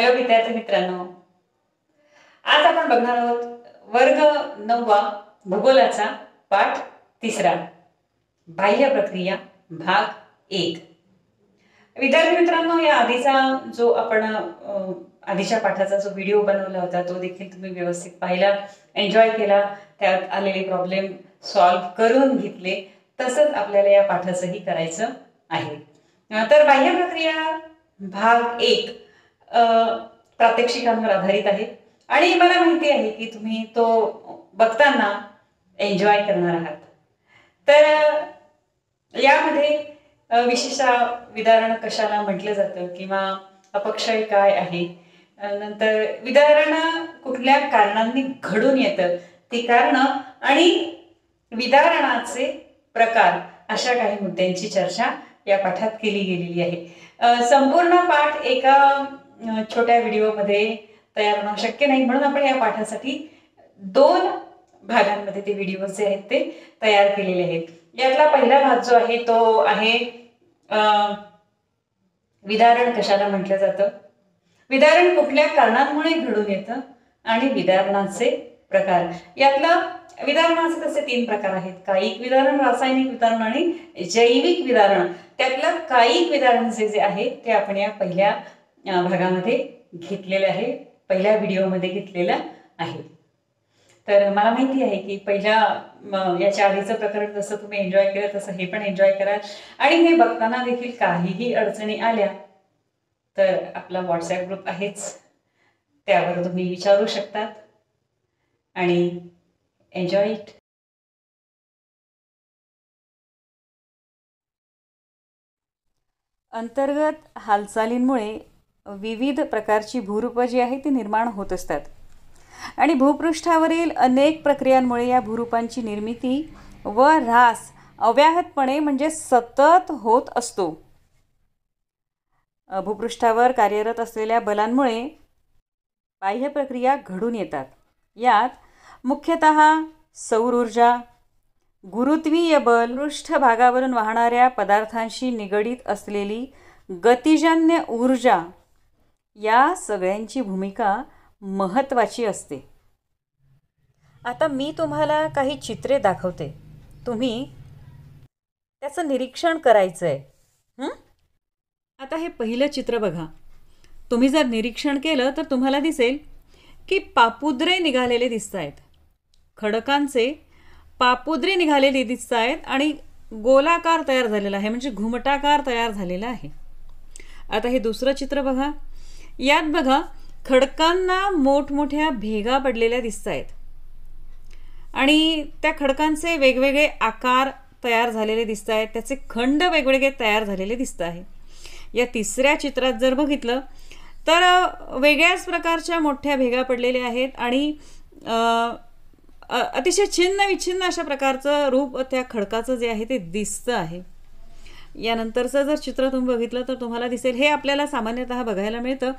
hello विद्यार्थी मित्रांनो आज आपण बघणार आहोत वर्ग नववा भूगोलाचा पाठ तिसरा बाह्य प्रक्रिया भाग एक विद्यार्थी मित्रांनो या आधीचा जो आपण आधीच्या पाठाचा जो व्हिडिओ बनवला होता तो देखील तुम्ही व्यवस्थित पाहिला एन्जॉय केला त्यात आलेले प्रॉब्लेम सॉल्व्ह करून घेतले तसंच आपल्याला या पाठाचंही करायचं आहे तर बाह्य प्रक्रिया भाग एक प्रात्यक्षिकांवर आधारित आहे आणि मला माहिती आहे की तुम्ही तो बघताना एन्जॉय करणार आहात तर यामध्ये विशेषतः विदारण कशाला म्हटलं जातं किंवा अपक्षय काय आहे नंतर विदारण कुठल्या कारणांनी घडून येतं ती कारण आणि विदारणाचे प्रकार अशा काही मुद्द्यांची चर्चा या पाठात केली गेलेली आहे संपूर्ण पाठ एका छोट्या व्हिडिओमध्ये तयार होणं शक्य नाही म्हणून आपण या पाठासाठी दोन भागांमध्ये ते व्हिडिओ जे आहेत ते तयार केलेले आहेत यातला पहिला भाग जो आहे तो आहे विदारण कशाला म्हटलं जातं विदारण कुठल्या कारणांमुळे घडून येतं आणि विदारणाचे प्रकार यातला विदारणाचे तसे तीन प्रकार आहेत कायिक विदारण रासायनिक विदारण आणि जैविक विदारण त्यातलं कायिक विदारण जे जे आहे ते आपण या पहिल्या भागामध्ये घेतलेलं आहे पहिल्या व्हिडिओमध्ये घेतलेला आहे तर मला माहिती आहे की पहिल्या याच्या आधीचं प्रकरण जसं तुम्ही एन्जॉय केलं तसं हे पण एन्जॉय कराल आणि हे बघताना देखील काहीही अडचणी आल्या तर आपला व्हॉट्सॲप ग्रुप आहेच त्यावर तुम्ही विचारू शकतात आणि एन्जॉय इट अंतर्गत हालचालींमुळे विविध प्रकारची भूरूपं जी आहे ती निर्माण होत असतात आणि भूपृष्ठावरील अनेक प्रक्रियांमुळे या भूरूपांची निर्मिती व ऱ्हास अव्याहतपणे म्हणजे सतत होत असतो भूपृष्ठावर कार्यरत असलेल्या बलांमुळे बाह्य प्रक्रिया घडून येतात यात मुख्यत सौर ऊर्जा गुरुत्वीय बल पृष्ठभागावरून वाहणाऱ्या पदार्थांशी निगडीत असलेली गतिजन्य ऊर्जा या सगळ्यांची भूमिका महत्त्वाची असते आता मी तुम्हाला काही चित्रे दाखवते तुम्ही त्याचं निरीक्षण करायचं आहे आता हे पहिलं चित्र बघा तुम्ही जर निरीक्षण केलं तर तुम्हाला दिसेल की पापुद्रे निघालेले दिसत आहेत खडकांचे पापुद्रे निघालेले दिसत आहेत आणि गोलाकार तयार झालेला आहे म्हणजे घुमटाकार तयार झालेला आहे आता हे दुसरं चित्र बघा यात बघा खडकांना मोठमोठ्या भेगा पडलेल्या दिसत आहेत आणि त्या खडकांचे वेगवेगळे आकार तयार झालेले दिसत आहेत त्याचे खंड वेगवेगळे तयार झालेले दिसत आहे या तिसऱ्या चित्रात जर बघितलं तर वेगळ्याच प्रकारच्या मोठ्या भेगा पडलेल्या आहेत आणि अतिशय छिन्न विच्छिन्न अशा प्रकारचं रूप त्या खडकाचं जे आहे ते दिसतं आहे यानंतरचं जर चित्र तुम्ही बघितलं तर तुम्हाला दिसेल हे आपल्याला सामान्यतः बघायला मिळतं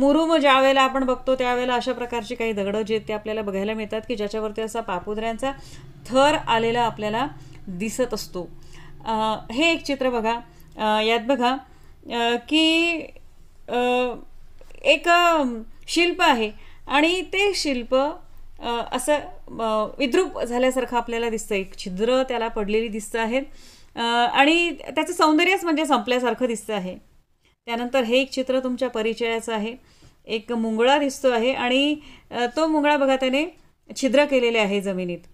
मुरुम ज्या वेळेला आपण बघतो त्यावेळेला अशा प्रकारची काही दगडं जे ते आपल्याला बघायला मिळतात की ज्याच्यावरती असा पापुद्र्यांचा थर आलेला आपल्याला दिसत असतो हे एक चित्र बघा यात बघा की एक शिल्प आहे आणि ते शिल्प असं विद्रूप झाल्यासारखं आपल्याला दिसतं एक छिद्र त्याला पडलेली दिसतं आहेत आणि त्याचं सौंदर्यच म्हणजे संपल्यासारखं दिसतं आहे त्यानंतर हे एक चित्र तुमच्या परिचयाचं आहे एक मुंगळा दिसतो आहे आणि तो मुंगळा बघा त्याने छिद्र केलेले आहे जमिनीत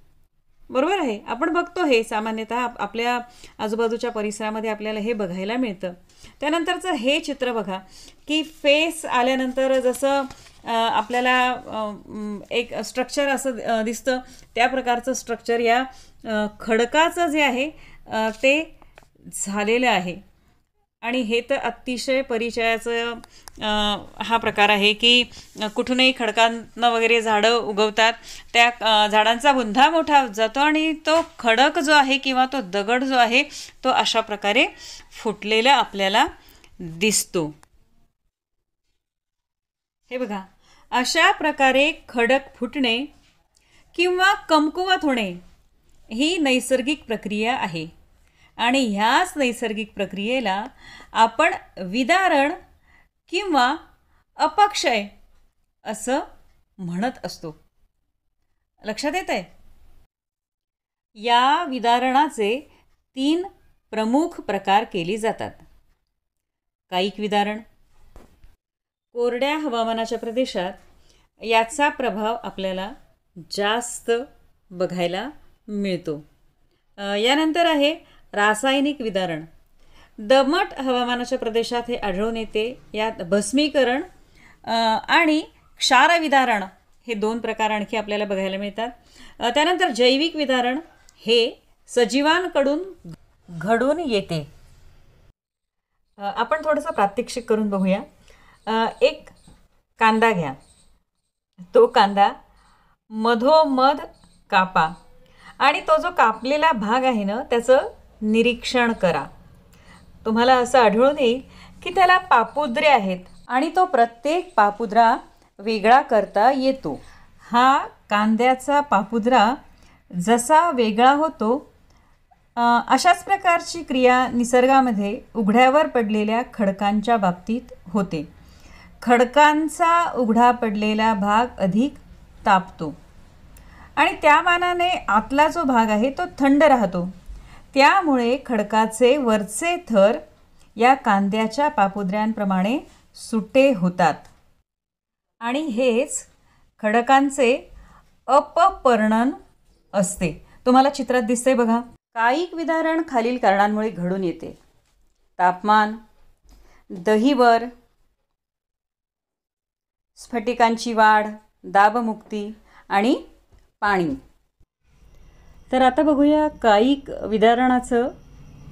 बरोबर आहे आपण बघतो हे सामान्यतः आपल्या आजूबाजूच्या परिसरामध्ये आपल्याला हे बघायला मिळतं त्यानंतरचं हे चित्र बघा की फेस आल्यानंतर जसं आपल्याला एक स्ट्रक्चर असं दिसतं त्या प्रकारचं स्ट्रक्चर या खडकाचं जे आहे ते झालेलं आहे आणि हे तर अतिशय परिचयाचं हा प्रकार आहे की कुठूनही खडकांना वगैरे झाडं उगवतात त्या झाडांचा बुंधा मोठा जातो आणि तो खडक जो आहे किंवा तो दगड जो आहे तो अशा प्रकारे फुटलेला आपल्याला दिसतो हे बघा अशा प्रकारे खडक फुटणे किंवा कमकुवत होणे ही नैसर्गिक प्रक्रिया आहे आणि ह्याच नैसर्गिक प्रक्रियेला आपण विदारण किंवा अपक्षय असं म्हणत असतो लक्षात येत आहे या विदारणाचे तीन प्रमुख प्रकार केले जातात कायिक विदारण कोरड्या हवामानाच्या प्रदेशात याचा प्रभाव आपल्याला जास्त बघायला मिळतो यानंतर आहे रासायनिक विदारण दमट हवामानाच्या प्रदेशात हे आढळून येते यात भस्मीकरण आणि क्षारविदारण हे दोन प्रकार आणखी आपल्याला बघायला मिळतात त्यानंतर जैविक विदारण हे सजीवांकडून घडून येते आपण थोडंसं प्रात्यक्षिक करून बघूया एक कांदा घ्या तो कांदा मधोमध कापा आणि तो जो कापलेला भाग आहे ना त्याचं निरीक्षण करा तुम्हाला असं आढळून येईल की त्याला पापुद्रे आहेत आणि तो प्रत्येक पापुद्रा वेगळा करता येतो हा कांद्याचा पापुद्रा जसा वेगळा होतो अशाच प्रकारची क्रिया निसर्गामध्ये उघड्यावर पडलेल्या खडकांच्या बाबतीत होते खडकांचा उघडा पडलेला भाग अधिक तापतो आणि त्या मानाने आतला जो भाग आहे तो थंड राहतो त्यामुळे खडकाचे वरचे थर या कांद्याच्या पापुद्र्यांप्रमाणे सुटे होतात आणि हेच खडकांचे अपपर्णन असते तुम्हाला चित्रात दिसते बघा कायिक विदारण खालील कारणांमुळे घडून येते तापमान दहीवर स्फटिकांची वाढ दाबमुक्ती आणि पाणी तर आता बघूया काही विदारणाचं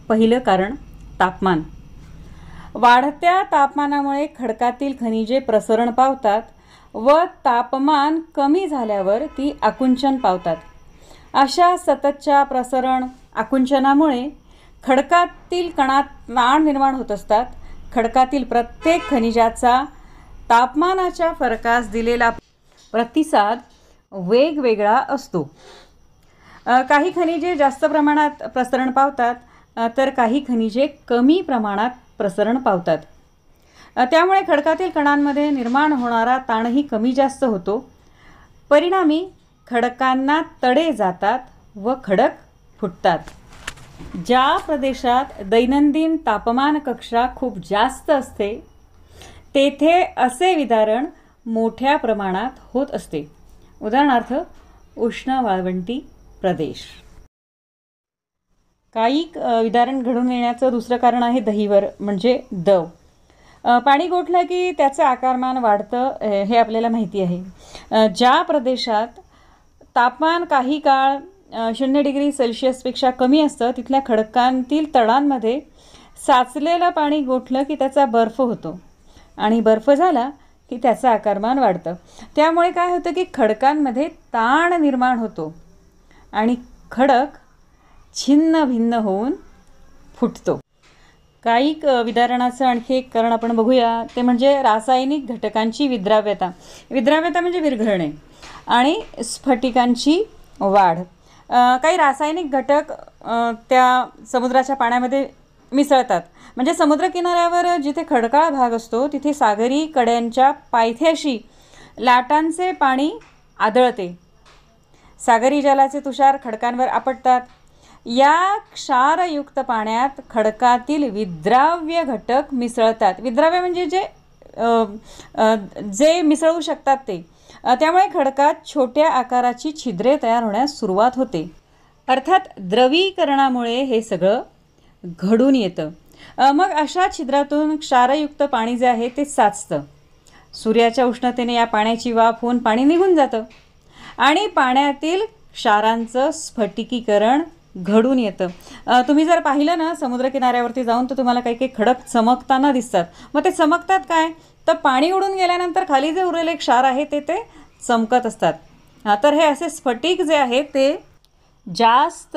पहिलं कारण तापमान वाढत्या तापमानामुळे खडकातील खनिजे प्रसरण पावतात व तापमान कमी झाल्यावर ती आकुंचन पावतात अशा सततच्या प्रसरण आकुंचनामुळे खडकातील कणात नाण निर्माण होत असतात खडकातील प्रत्येक खनिजाचा तापमानाच्या फरकास दिलेला प्रतिसाद वेगवेगळा असतो काही खनिजे जास्त प्रमाणात प्रसरण पावतात तर काही खनिजे कमी प्रमाणात प्रसरण पावतात त्यामुळे खडकातील कणांमध्ये निर्माण होणारा ताणही कमी जास्त होतो परिणामी खडकांना तडे जातात व खडक फुटतात ज्या प्रदेशात दैनंदिन तापमान कक्षा खूप जास्त असते तेथे असे विदारण मोठ्या प्रमाणात होत असते उदाहरणार्थ उष्ण वाळवंटी प्रदेश कायिक विदारण घडून येण्याचं दुसरं कारण आहे दहीवर म्हणजे दव पाणी गोठलं की त्याचं आकारमान वाढतं हे आपल्याला माहिती आहे ज्या प्रदेशात तापमान काही काळ शून्य डिग्री सेल्शियसपेक्षा कमी असतं तिथल्या खडकांतील तळांमध्ये साचलेलं पाणी गोठलं की त्याचा बर्फ होतो आणि बर्फ झाला की त्याचं आकारमान वाढतं त्यामुळे काय होतं की खडकांमध्ये ताण निर्माण होतो आणि खडक छिन्न भिन्न होऊन फुटतो काही विदारणाचं आणखी एक कारण आपण बघूया ते म्हणजे रासायनिक घटकांची विद्राव्यता विद्राव्यता म्हणजे विरघळणे आणि स्फटिकांची वाढ काही रासायनिक घटक त्या समुद्राच्या पाण्यामध्ये मिसळतात म्हणजे समुद्रकिनाऱ्यावर जिथे खडकाळ भाग असतो तिथे सागरी कड्यांच्या पायथ्याशी लाटांचे पाणी आदळते सागरी जलाचे तुषार खडकांवर आपटतात या क्षारयुक्त पाण्यात खडकातील विद्राव्य घटक मिसळतात विद्राव्य म्हणजे जे जे मिसळू शकतात ते त्यामुळे खडकात छोट्या आकाराची छिद्रे तयार होण्यास सुरुवात होते अर्थात द्रवीकरणामुळे हे सगळं घडून येतं मग अशा छिद्रातून क्षारयुक्त पाणी जे आहे ते साचतं सूर्याच्या उष्णतेने या पाण्याची वाफ होऊन पाणी निघून जातं आणि पाण्यातील क्षारांचं स्फटिकीकरण घडून येतं तुम्ही जर पाहिलं ना समुद्रकिनाऱ्यावरती जाऊन तर तुम्हाला काही काही खडक चमकताना दिसतात मग ते चमकतात काय तर पाणी उडून गेल्यानंतर खाली जे उरलेले क्षार आहे ते ते चमकत असतात तर हे असे स्फटिक जे आहे ते जास्त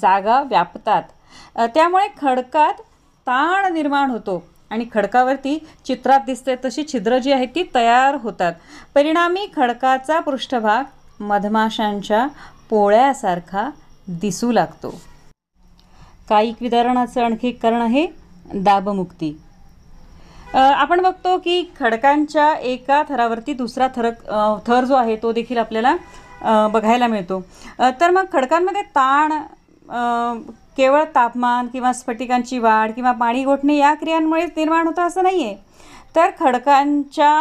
जागा व्यापतात त्यामुळे खडकात ताण निर्माण होतो आणि खडकावरती चित्रात दिसते तशी छिद्र जी आहेत ती तयार होतात परिणामी खडकाचा पृष्ठभाग मधमाशांच्या पोळ्यासारखा दिसू लागतो कायिक विदारणाचं आणखी एक कारण आहे दाबमुक्ती आपण बघतो की खडकांच्या एका थरावरती दुसरा थरक थर जो आहे तो देखील आपल्याला बघायला मिळतो तर मग खडकांमध्ये ताण केवळ तापमान किंवा स्फटिकांची वाढ किंवा पाणी गोठणे या क्रियांमुळेच निर्माण होतं असं नाही आहे तर खडकांच्या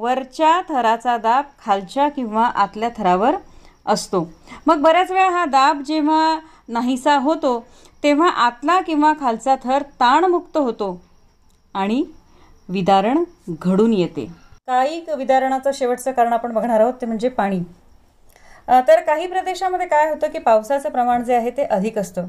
वरच्या थराचा दाब खालच्या किंवा आतल्या थरावर असतो मग बऱ्याच वेळा हा दाब जेव्हा नाहीसा होतो तेव्हा आतला किंवा खालचा थर ताणमुक्त होतो आणि विदारण घडून येते काही विदारणाचं शेवटचं कारण आपण बघणार आहोत ते म्हणजे पाणी तर काही प्रदेशामध्ये काय होतं की पावसाचं प्रमाण जे आहे ते अधिक असतं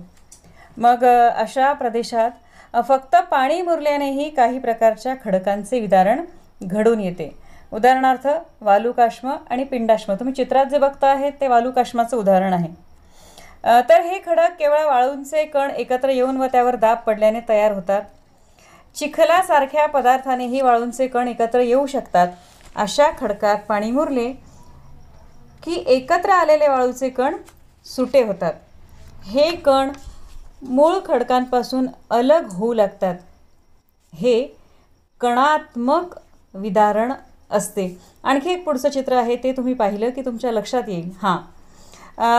मग अशा प्रदेशात फक्त पाणी मुरल्यानेही काही प्रकारच्या खडकांचे विदारण घडून येते उदाहरणार्थ वालुकाश्म आणि पिंडाश्म तुम्ही चित्रात जे बघता आहेत ते वालुकाश्माचं उदाहरण आहे तर हे खडक केवळ वाळूंचे कण एकत्र येऊन व त्यावर दाब पडल्याने तयार होतात चिखलासारख्या पदार्थानेही वाळूंचे कण एकत्र येऊ शकतात अशा खडकात पाणी मुरले की एकत्र आलेले वाळूचे कण सुटे होतात हे कण मूळ खडकांपासून अलग होऊ लागतात हे कणात्मक विदारण असते आणखी एक पुढचं चित्र आहे ते तुम्ही पाहिलं की तुमच्या लक्षात येईल हां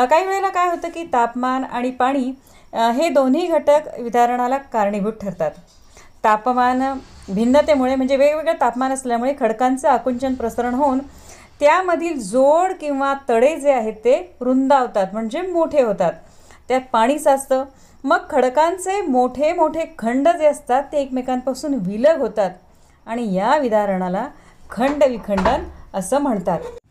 काही वेळेला काय होतं की तापमान आणि पाणी हे दोन्ही घटक विदारणाला कारणीभूत ठरतात तापमान भिन्नतेमुळे म्हणजे वेगवेगळं तापमान असल्यामुळे खडकांचं आकुंचन प्रसरण होऊन त्यामधील जोड किंवा तडे जे आहेत ते रुंदावतात म्हणजे मोठे होतात त्यात पाणी साचतं मग खडकांचे मोठे मोठे खंड जे असतात ते एकमेकांपासून विलग होतात आणि या विधारणाला खंड विखंडन असं म्हणतात